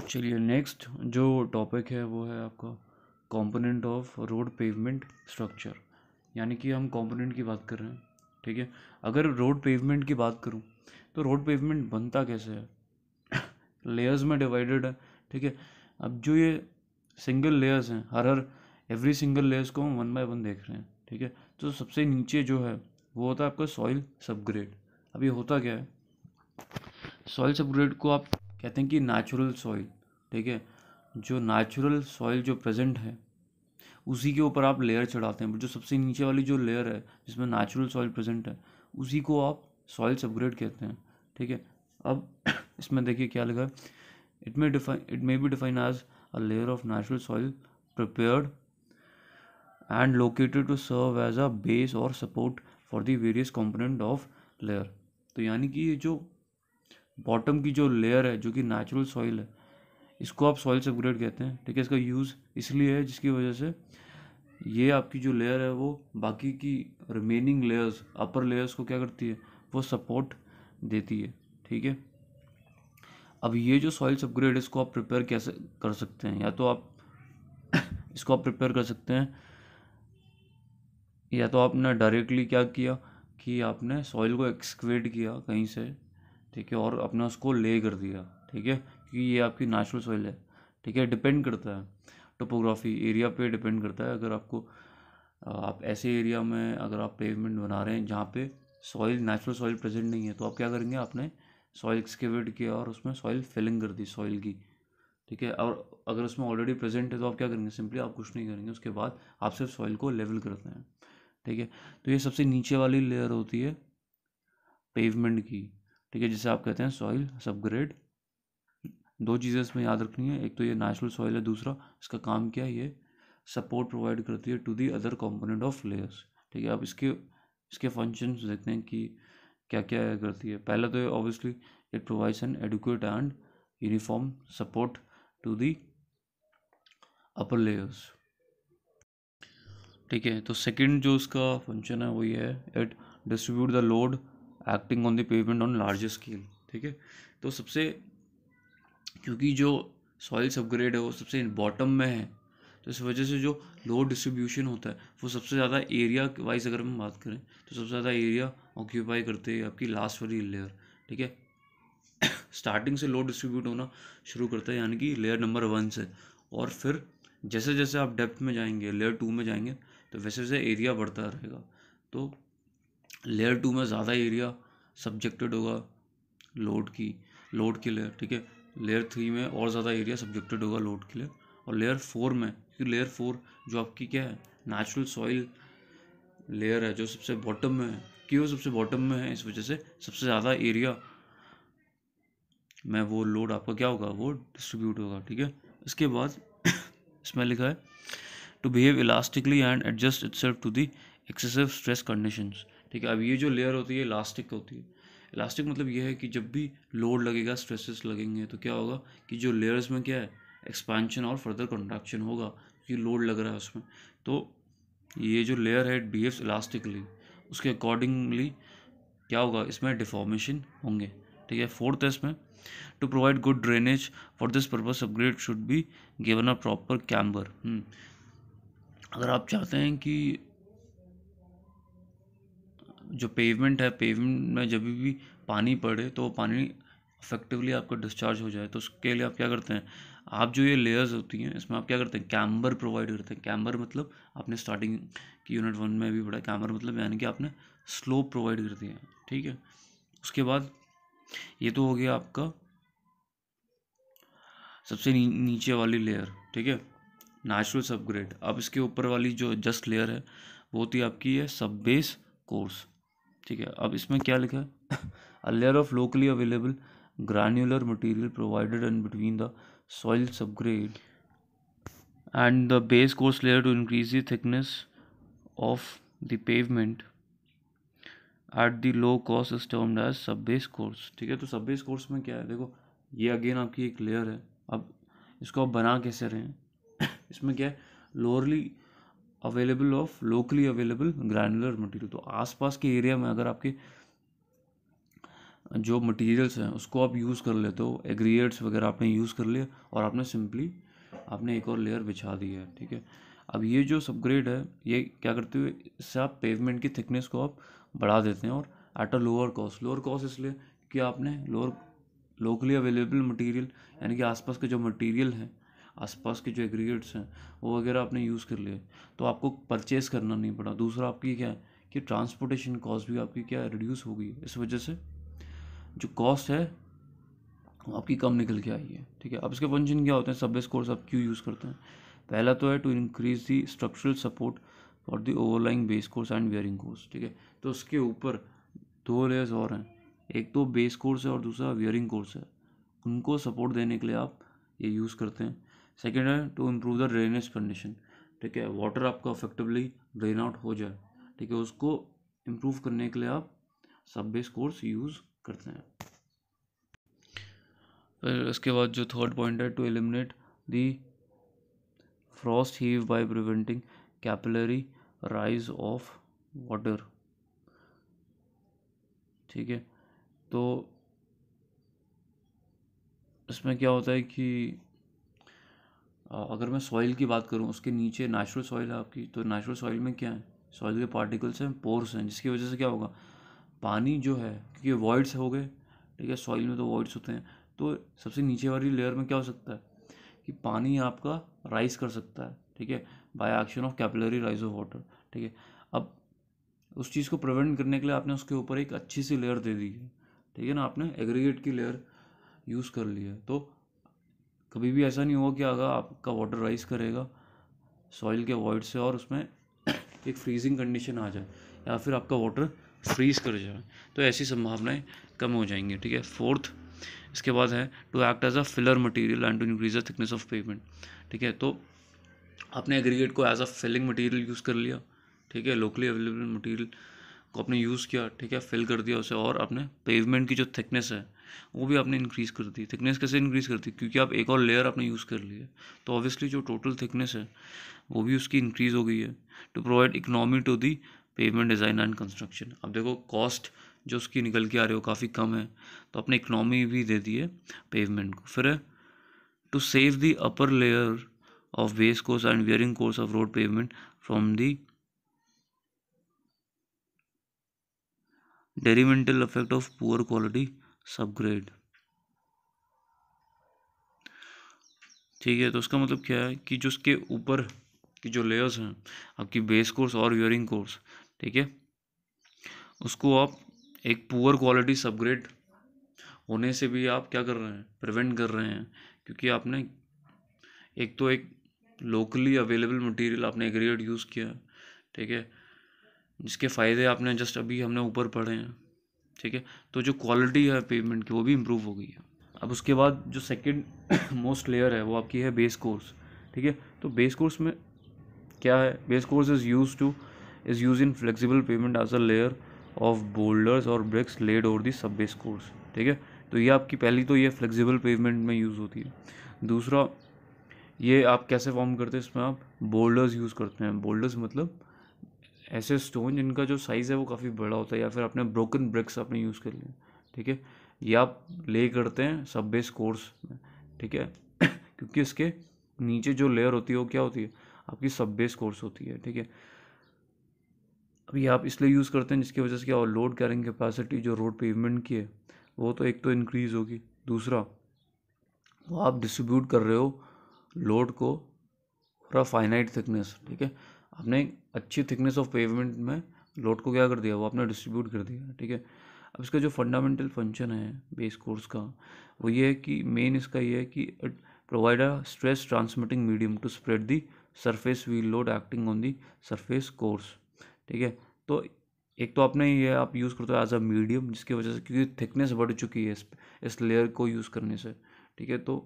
चलिए नेक्स्ट जो टॉपिक है वो है आपका component of road pavement structure यानी कि हम कंपोनेंट की बात कर रहे हैं ठीक है अगर रोड पेवमेंट की बात करूँ तो रोड पेवमेंट बनता कैसे है लेयर्स में डिवाइडेड है ठीक है अब जो ये सिंगल लेयर्स हैं हर हर एवरी सिंगल लेयर्स को हम वन बाय वन देख रहे हैं ठीक है तो सबसे नीचे जो है वो होता है आपका सॉइल सबग्रेड अब ये होता क्या है सॉइल सबग्रेड को आप कहते हैं कि नेचुरल सॉइल ठीक है जो नेचुरल सॉइल जो प्रेजेंट है उसी के ऊपर आप लेयर चढ़ाते हैं जो सबसे नीचे वाली जो लेयर है जिसमें नेचुरल सॉइल प्रेजेंट है उसी को आप सॉइल अपग्रेड कहते हैं ठीक है अब इसमें देखिए क्या लगा it may define it may be define as a layer of natural soil prepared and located to serve as a base और support for the various component of layer तो यानी कि ये जो बॉटम की जो लेयर है जो कि नेचुरल सॉइल है इसको आप सॉइल सबग्रेड कहते हैं ठीक है इसका यूज़ इसलिए है जिसकी वजह से ये आपकी जो लेयर है वो बाकी की रिमेनिंग लेयर्स अपर लेयर्स को क्या करती है वो सपोर्ट देती है ठीक है अब ये जो सॉइल सबग्रेड इसको आप प्रिपेयर कैसे कर सकते हैं या तो आप इसको आप प्रिपेयर कर सकते हैं या तो आपने डायरेक्टली क्या किया कि आपने सॉइल को एक्सक्वेट किया कहीं से ठीक है और अपने उसको ले कर दिया ठीक है क्योंकि ये आपकी नेचुरल सॉइल है ठीक है डिपेंड करता है टोपोग्राफी एरिया पे डिपेंड करता है अगर आपको आप ऐसे एरिया में अगर आप पेवमेंट बना रहे हैं जहाँ पे सॉइल नेचुरल सॉइल प्रेजेंट नहीं है तो आप क्या करेंगे आपने सॉइल एक्सकेवेट किया और उसमें सॉइल फिलिंग कर दी सॉइल की ठीक है और अगर उसमें ऑलरेडी प्रेजेंट है तो आप क्या करेंगे सिंपली आप कुछ नहीं करेंगे उसके बाद आप सिर्फ सॉइल को लेवल करते हैं ठीक है तो ये सबसे नीचे वाली लेयर होती है पेवमेंट की ठीक है जिसे आप कहते हैं सॉइल सब ग्रेड दो चीज़ें इसमें याद रखनी है एक तो ये नेचुरल सॉइल है दूसरा इसका काम क्या है ये सपोर्ट प्रोवाइड करती है to the other component of layers ठीक है आप इसके इसके फंक्शन देखते हैं कि क्या क्या करती है पहला तो obviously it provides an adequate and uniform support to the upper layers ठीक है तो सेकंड जो इसका फंक्शन है वो ये है it distribute the load acting on the pavement on large scale ठीक है तो सबसे क्योंकि जो सॉइल सबग्रेड है वो सबसे बॉटम में है तो इस वजह से जो लो डिस्ट्रीब्यूशन होता है वो सबसे ज़्यादा एरिया वाइज अगर हम बात करें तो सबसे ज़्यादा एरिया ऑक्यूपाई करते हैं आपकी लास्ट वाली लेयर ठीक है स्टार्टिंग से लो डिस्ट्रीब्यूट होना शुरू करता है यानी कि लेयर नंबर वन से और फिर जैसे जैसे आप डेप्थ में जाएंगे लेयर टू में जाएंगे तो वैसे वैसे एरिया बढ़ता रहेगा तो लेयर टू में ज़्यादा एरिया सब्जेक्टेड होगा लोड की लोड के लेयर ठीक है लेयर थ्री में और ज़्यादा एरिया सब्जेक्टेड होगा लोड के लिए और लेयर फोर में क्योंकि लेयर फोर जो आपकी क्या है नेचुरल सॉइल लेयर है जो सबसे बॉटम में है क्यों सबसे बॉटम में है इस वजह से सबसे ज़्यादा एरिया में वो लोड आपका क्या होगा वो डिस्ट्रीब्यूट होगा ठीक है इसके बाद इसमें लिखा है to behave elastically and adjust itself to the excessive stress conditions ठीक है अब ये जो लेयर होती है इलास्टिक होती है इलास्टिक मतलब ये है कि जब भी लोड लगेगा स्ट्रेसेस लगेंगे तो क्या होगा कि जो लेयर्स में क्या है एक्सपेंशन और फर्दर कंट्रैक्शन होगा क्योंकि लोड लग रहा है उसमें तो ये जो लेयर है बिहेव्स इलास्टिकली उसके अकॉर्डिंगली क्या होगा इसमें डिफॉर्मेशन होंगे ठीक है फोर्थ है इसमें to provide good drainage for this purpose upgrade should be given a proper camber अगर आप चाहते हैं कि जो पेवमेंट है पेवमेंट में जब भी पानी पड़े तो पानी इफेक्टिवली आपका डिस्चार्ज हो जाए तो उसके लिए आप क्या करते हैं आप जो ये लेयर्स होती हैं इसमें आप क्या करते हैं कैम्बर प्रोवाइड करते हैं कैम्बर मतलब आपने स्टार्टिंग की यूनिट वन में भी पढ़ा कैम्बर मतलब यानी कि आपने स्लोप प्रोवाइड कर दिया ठीक है उसके बाद ये तो हो गया आपका सबसे नी, नीचे वाली लेयर ठीक है नेचुरल सबग्रेड अब इसके ऊपर वाली जो जस्ट लेयर है वो होती है आपकी है सब बेस कोर्स ठीक है अब इसमें क्या लिखा है a layer of locally available granular material provided in between the soil subgrade and the base course layer to increase the thickness of the pavement at the low cost is termed sub base course ठीक है तो सब base course में क्या है देखो ये again आपकी एक लेयर है अब इसको आप बना कैसे रहे हैं इसमें क्या है लोअरली available of locally available granular material तो आसपास के एरिया में अगर आपके जो मटेरियल्स हैं उसको आप यूज़ कर लेते हो एग्रीएट्स वगैरह आपने यूज़ कर लिया और आपने सिंपली आपने एक और लेयर बिछा दी है ठीक है अब ये जो सबग्रेड है ये क्या करते हुए इससे आप पेवमेंट की थिकनेस को आप बढ़ा देते हैं और at a lower cost lower cost इसलिए कि आपने लोअर लोकली अवेलेबल मटेरियल यानी कि आसपास के जो मटेरियल हैं आसपास के जो एग्रीगेट्स हैं वो वगैरह आपने यूज़ कर लिए तो आपको परचेस करना नहीं पड़ा दूसरा आपकी क्या है कि ट्रांसपोर्टेशन कॉस्ट भी आपकी क्या रिड्यूस हो गई इस वजह से जो कॉस्ट है वो आपकी कम निकल के आई है ठीक है अब इसके फंक्शन क्या होते हैं सब कोर्स आप क्यों यूज़ करते हैं पहला तो है to increase the structural support for the overlying base course and wearing course ठीक है तो उसके ऊपर दो लेयर्स और हैं एक तो बेस कोर्स है और दूसरा वेयरिंग कोर्स है उनको सपोर्ट देने के लिए आप ये यूज़ करते हैं सेकेंड है to improve the drainage condition ठीक है वाटर आपका इफेक्टिवली ड्रेन आउट हो जाए ठीक है उसको इम्प्रूव करने के लिए आप सब बेस कोर्स यूज़ करते हैं फिर इसके बाद जो थर्ड पॉइंट है to eliminate the frost heave by preventing capillary rise of water ठीक है तो इसमें क्या होता है कि अगर मैं सॉइल की बात करूँ उसके नीचे नेचुरल सॉइल है आपकी तो नेचुरल सॉइल में क्या है सॉइल के पार्टिकल्स हैं पोर्स हैं जिसकी वजह से क्या होगा पानी जो है क्योंकि वॉइड्स हो गए ठीक है सॉइल में तो वॉइड्स होते हैं तो सबसे नीचे वाली लेयर में क्या हो सकता है कि पानी आपका राइज कर सकता है ठीक है by action of capillary rise of water ठीक है अब उस चीज़ को प्रिवेंट करने के लिए आपने उसके ऊपर एक अच्छी सी लेयर दे दी है ठीक है ना आपने एग्रीगेट की लेयर यूज़ कर ली है तो कभी भी ऐसा नहीं होगा कि अगर आपका वाटर राइज़ करेगा सॉइल के वॉइड से और उसमें एक फ्रीजिंग कंडीशन आ जाए या फिर आपका वाटर फ्रीज कर जाए तो ऐसी संभावनाएं कम हो जाएंगी ठीक है फोर्थ इसके बाद है to act as a filler material and to increase the thickness of pavement ठीक है तो आपने एग्रीगेट को as a filling material use कर लिया ठीक है लोकली अवेलेबल मटेरियल को आपने यूज़ किया ठीक है फिल कर दिया उसे और आपने पेवमेंट की जो थिकनेस है वो भी आपने इंक्रीज़ कर दी थिकनेस कैसे इंक्रीज़ कर दी क्योंकि आप एक और लेयर आपने यूज़ कर लिया तो ऑब्वियसली जो टोटल थिकनेस है वो भी उसकी इंक्रीज़ हो गई है to provide economy to the pavement design and construction अब देखो कॉस्ट जो उसकी निकल के आ रही हो काफ़ी कम है तो अपने इकनॉमी भी दे दी है पेवमेंट को फिर to save the upper layer of base course and wearing course of road pavement from the detrimental effect of poor quality subgrade ठीक है तो उसका मतलब क्या है कि जो उसके ऊपर की जो लेयर्स हैं आपकी बेस कोर्स और यरिंग कोर्स ठीक है उसको आप एक पुअर क्वालिटी सबग्रेड होने से भी आप क्या कर रहे हैं प्रिवेंट कर रहे हैं क्योंकि आपने एक तो एक लोकली अवेलेबल मटेरियल आपने एग्रीगेट यूज़ किया ठीक है जिसके फ़ायदे आपने जस्ट अभी हमने ऊपर पढ़े हैं ठीक है तो जो क्वालिटी है पेमेंट की वो भी इम्प्रूव हो गई है अब उसके बाद जो सेकेंड मोस्ट लेयर है वो आपकी है बेस कोर्स ठीक है तो बेस कोर्स में क्या है base course is use to is use in flexible pavement as a layer of boulders और bricks laid over the sub base course ठीक है तो ये आपकी पहली तो ये फ्लेक्सिबल पेमेंट में यूज़ होती है दूसरा ये आप कैसे फॉर्म करते हैं इसमें आप बोल्डर्स यूज़ करते हैं बोल्डर्स मतलब ऐसे स्टोन जिनका जो साइज़ है वो काफ़ी बड़ा होता है या फिर अपने ब्रोकन ब्रिक्स आपने यूज़ कर लिए ठीक है ये आप ले करते हैं सब बेस कोर्स में ठीक है क्योंकि इसके नीचे जो लेयर होती है वो क्या होती है आपकी सब बेस कोर्स होती है ठीक है अभी आप इसलिए यूज़ करते हैं जिसकी वजह से क्या लोड कैरिंग कैपेसिटी जो रोड पेमेंट की है वो तो एक तो इनक्रीज़ होगी दूसरा वो आप डिस्ट्रीब्यूट कर रहे हो लोड को पूरा फाइनाइट थिकनेस ठीक है आपने अच्छी थिकनेस ऑफ पेवमेंट में लोड को क्या कर दिया वो आपने डिस्ट्रीब्यूट कर दिया ठीक है अब इसका जो फंडामेंटल फंक्शन है बेस कोर्स का वो ये है कि मेन इसका ये है कि it provide a stress transmitting medium to spread the surface wheel load acting on the surface course ठीक है तो एक तो आपने ये आप यूज़ करते हो एज अ मीडियम जिसकी वजह से क्योंकि थिकनेस बढ़ चुकी है इस इस लेयर को यूज़ करने से ठीक है तो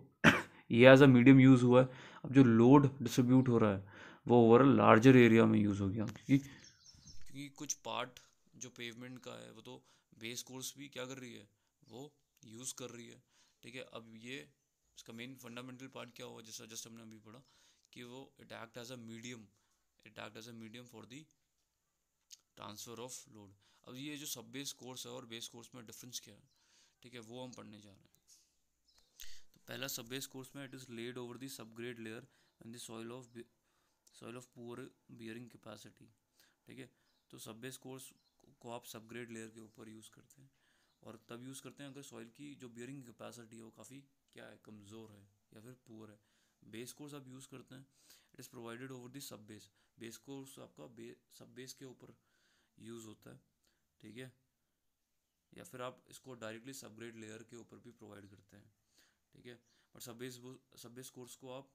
ये एज अ मीडियम यूज़ हुआ है अब जो लोड डिस्ट्रीब्यूट हो रहा है वो ओवर लार्जर एरिया में यूज़ हो गया क्योंकि क्योंकि कुछ पार्ट जो पेवमेंट का है वो तो बेस कोर्स भी क्या कर रही है वो यूज़ कर रही है ठीक है अब ये इसका मेन फंडामेंटल पार्ट क्या हुआ जैसा जस्ट हमने अभी पढ़ा कि वो it act as a medium it act as a medium for the transfer of load अब ये जो सब बेस कोर्स है और बेस कोर्स में डिफरेंस क्या है ठीक है वो हम पढ़ने जा रहे हैं पहला सबेस कोर्स में it is laid over the subgrade layer in the oil of soil of poor bearing capacity ठीक है तो सबेस कोर्स को आप सबग्रेड लेयर के ऊपर यूज़ करते हैं और तब यूज़ करते हैं अगर सॉइल की जो बियरिंग कैपेसिटी है वो काफ़ी क्या है कमज़ोर है या फिर पुअर है बेस कोर्स आप यूज़ करते हैं it is provided over the sub base base course आपका बे सब बेस के ऊपर यूज़ होता है ठीक है या फिर आप इसको डायरेक्टली सबग्रेड लेयर के ऊपर भी प्रोवाइड करते हैं ठीक है बट सब बेस कोर्स को आप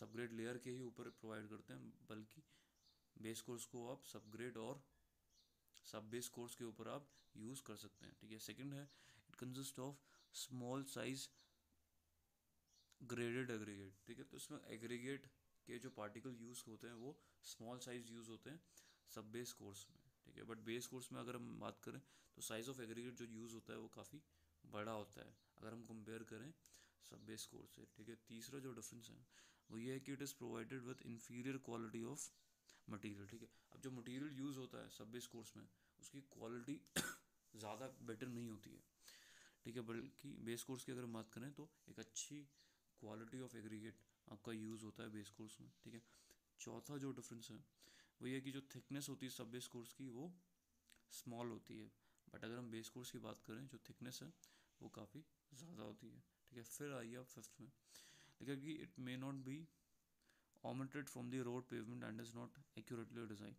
सबग्रेड लेयर के ही ऊपर प्रोवाइड करते हैं बल्कि बेस कोर्स को आप सबग्रेड और सब बेस कोर्स के ऊपर आप यूज़ कर सकते हैं ठीक है सेकंड है it consist of small size graded aggregate ठीक है तो इसमें एग्रीगेट के जो पार्टिकल यूज़ होते हैं वो स्मॉल साइज यूज़ होते हैं सब बेस कोर्स में ठीक है बट बेस कोर्स में अगर हम बात करें तो साइज़ ऑफ एग्रीगेट जो यूज़ होता है वो काफ़ी बड़ा होता है अगर हम कंपेयर करें सब बेस स्कोर से ठीक है तीसरा जो डिफरेंस है वो ये है कि it is provided with inferior quality of material ठीक है अब जो मटेरियल यूज़ होता है सब बेस कोर्स में उसकी क्वालिटी ज़्यादा बेटर नहीं होती है ठीक है बल्कि बेस कोर्स की अगर हम बात करें तो एक अच्छी क्वालिटी ऑफ एग्रीगेट आपका यूज़ होता है बेस कोर्स में ठीक है चौथा जो डिफरेंस है वो ये कि जो थिकनेस होती है सब बेस कोर्स की वो स्मॉल होती है बट अगर हम बेस कोर्स की बात करें जो थिकनेस है वो काफ़ी ज़्यादा होती है ठीक है फिर आइए आप फिफ्थ में लिखा कि it may not be omitted from the road pavement and is not accurately design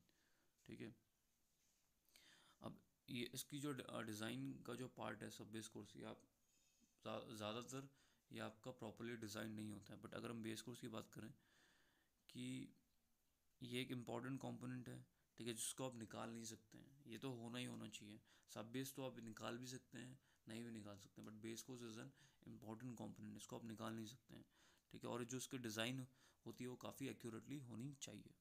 ठीक है अब ये इसकी जो डिज़ाइन का जो पार्ट है सब बेस कोर्स ये आप ज़्यादातर ये आपका प्रॉपरली डिज़ाइन नहीं होता है बट अगर हम बेस कोर्स की बात करें कि ये एक इम्पॉर्टेंट कॉम्पोनेंट है ठीक है जिसको आप निकाल नहीं सकते हैं ये तो होना ही होना चाहिए सब बेस तो आप निकाल भी सकते हैं नहीं भी निकाल सकते but base course is an important component इसको आप निकाल नहीं सकते हैं ठीक है और जो इसके डिज़ाइन होती है वो काफ़ी एक्यूरेटली होनी चाहिए